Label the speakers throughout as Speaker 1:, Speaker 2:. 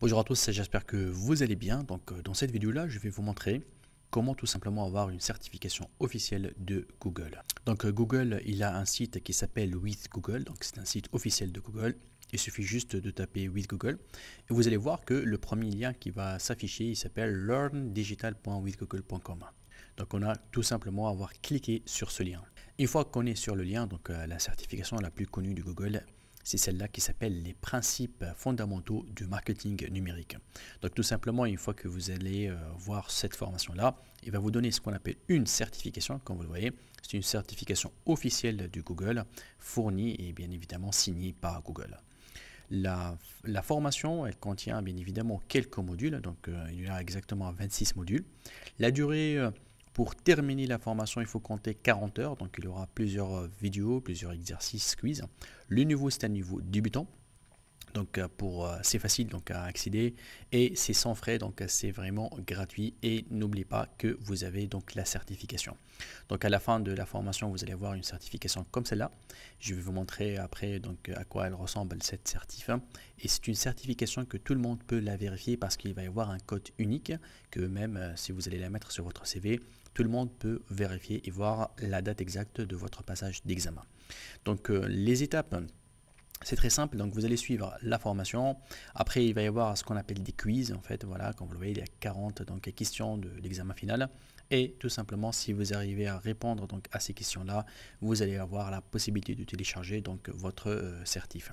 Speaker 1: Bonjour à tous, j'espère que vous allez bien. Donc euh, dans cette vidéo là, je vais vous montrer comment tout simplement avoir une certification officielle de Google. Donc euh, Google, il a un site qui s'appelle With Google, donc c'est un site officiel de Google. Il suffit juste de taper With Google et vous allez voir que le premier lien qui va s'afficher, il s'appelle learndigital.withgoogle.com. Donc on a tout simplement à avoir cliqué sur ce lien. Une fois qu'on est sur le lien, donc euh, la certification la plus connue de Google, c'est celle-là qui s'appelle les principes fondamentaux du marketing numérique. Donc tout simplement, une fois que vous allez euh, voir cette formation-là, il va vous donner ce qu'on appelle une certification, comme vous le voyez. C'est une certification officielle du Google, fournie et bien évidemment signée par Google. La, formation, elle contient bien évidemment quelques modules, donc euh, il y a exactement 26 modules. La durée... Euh, pour terminer la formation, il faut compter 40 heures, donc il y aura plusieurs euh, vidéos, plusieurs exercices, quiz. Le niveau, c'est un niveau débutant. Donc euh, pour euh, c'est facile donc à accéder et c'est sans frais donc c'est vraiment gratuit et n'oubliez pas que vous avez donc la certification. Donc à la fin de la formation vous allez avoir une certification comme celle-là. Je vais vous montrer après donc à quoi elle ressemble cette certif et c'est une certification que tout le monde peut la vérifier parce qu'il va y avoir un code unique que même si vous allez la mettre sur votre CV tout le monde peut vérifier et voir la date exacte de votre passage d'examen. Donc euh, les étapes, c'est très simple, donc vous allez suivre la formation. Après, il va y avoir ce qu'on appelle des quiz, en fait, voilà, comme vous le voyez, il y a 40 donc, questions de l'examen final. Et tout simplement, si vous arrivez à répondre donc, à ces questions-là, vous allez avoir la possibilité de télécharger donc, votre euh, certif.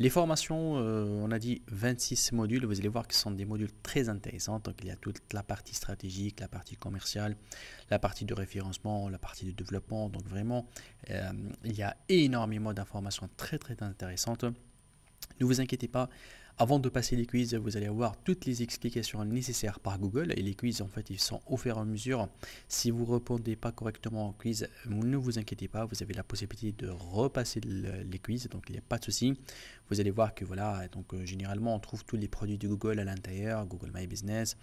Speaker 1: Les formations, euh, on a dit 26 modules, vous allez voir que ce sont des modules très intéressants. Donc il y a toute la partie stratégique, la partie commerciale, la partie de référencement, la partie de développement. Donc vraiment, euh, il y a énormément d'informations très très intéressantes. Ne vous inquiétez pas, avant de passer les quiz, vous allez avoir toutes les explications nécessaires par Google et les quiz en fait ils sont offerts fur à mesure. Si vous ne répondez pas correctement au quiz, ne vous inquiétez pas, vous avez la possibilité de repasser les quiz, donc il n'y a pas de souci. Vous allez voir que voilà, donc euh, généralement on trouve tous les produits de Google à l'intérieur, Google My Business,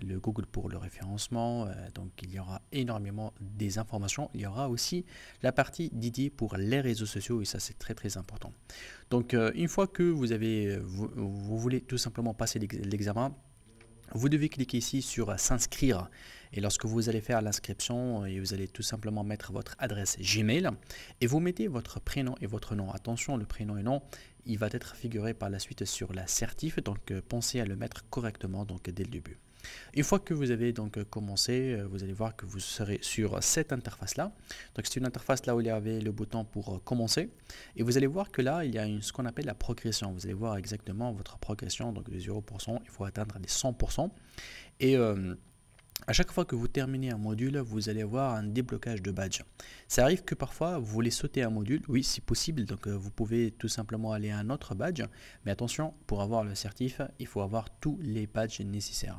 Speaker 1: le Google pour le référencement, euh, donc il y aura énormément des informations. Il y aura aussi la partie Didier pour les réseaux sociaux et ça c'est très très important. Donc euh, une fois que vous avez vous, vous voulez tout simplement passer l'examen, vous devez cliquer ici sur s'inscrire et lorsque vous allez faire l'inscription, euh, vous allez tout simplement mettre votre adresse Gmail et vous mettez votre prénom et votre nom. Attention, le prénom et nom, il va être figuré par la suite sur la certif, donc euh, pensez à le mettre correctement donc dès le début. Une fois que vous avez donc euh, commencé, euh, vous allez voir que vous serez sur cette interface là. Donc c'est une interface là où il y avait le bouton pour euh, commencer et vous allez voir que là il y a ce qu'on appelle la progression. Vous allez voir exactement votre progression donc de 0%, il faut atteindre les 100% et à chaque fois que vous terminez un module, vous allez avoir un déblocage de badge. Ça arrive que parfois vous voulez sauter un module, oui c'est possible, donc vous pouvez tout simplement aller à un autre badge, mais attention, pour avoir le certif, il faut avoir tous les badges nécessaires.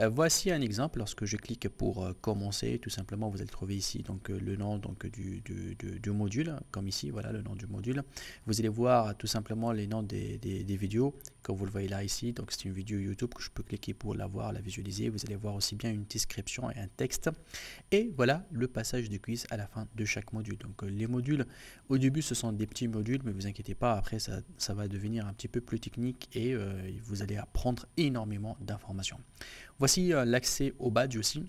Speaker 1: Euh, voici un exemple. Lorsque je clique pour euh, commencer, tout simplement, vous allez trouver ici donc, euh, le nom donc, du, module, comme ici, voilà le nom du module. Vous allez voir tout simplement les noms des, vidéos, comme vous le voyez là ici. Donc c'est une vidéo YouTube que je peux cliquer pour la voir, la visualiser. Vous allez voir aussi bien une description et un texte. Et voilà le passage de quiz à la fin de chaque module. Donc les modules, au début, ce sont des petits modules, mais vous inquiétez pas, après, ça, ça va devenir un petit peu plus technique et vous allez apprendre énormément d'informations. Voici euh, l'accès au badge aussi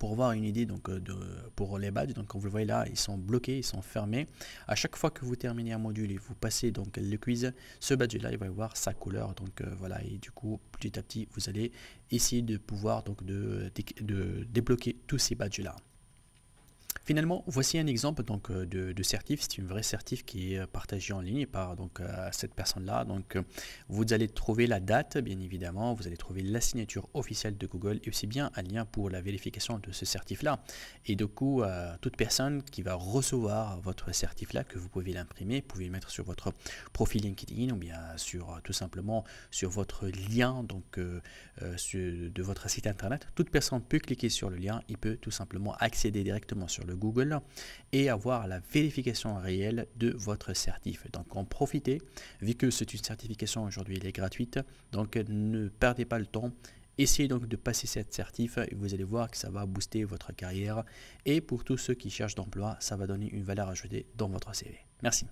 Speaker 1: pour avoir une idée donc euh, de pour les badges donc comme vous le voyez là ils sont bloqués ils sont fermés à chaque fois que vous terminez un module et vous passez donc le quiz ce badge là il va avoir sa couleur donc euh, voilà et du coup petit à petit vous allez essayer de pouvoir donc de débloquer tous ces badges là Finalement, voici un exemple donc, euh, de, certif. C'est une vraie certif qui est euh, partagée en ligne par donc, euh, cette personne-là. Donc, vous allez trouver la date, bien évidemment. Vous allez trouver la signature officielle de Google et aussi bien un lien pour la vérification de ce certif-là. Et du coup, toute personne qui va recevoir votre certif-là, que vous pouvez l'imprimer, vous pouvez le mettre sur votre profil LinkedIn ou bien sur tout simplement sur votre lien donc, de votre site internet. Toute personne peut cliquer sur le lien. Il peut tout simplement accéder directement sur le Google et avoir la vérification réelle de votre certif. Donc en profitez, vu que c'est une certification aujourd'hui, elle est gratuite, donc ne perdez pas le temps. Essayez donc de passer cette certif et vous allez voir que ça va booster votre carrière et pour tous ceux qui cherchent d'emploi, ça va donner une valeur ajoutée dans votre CV. Merci.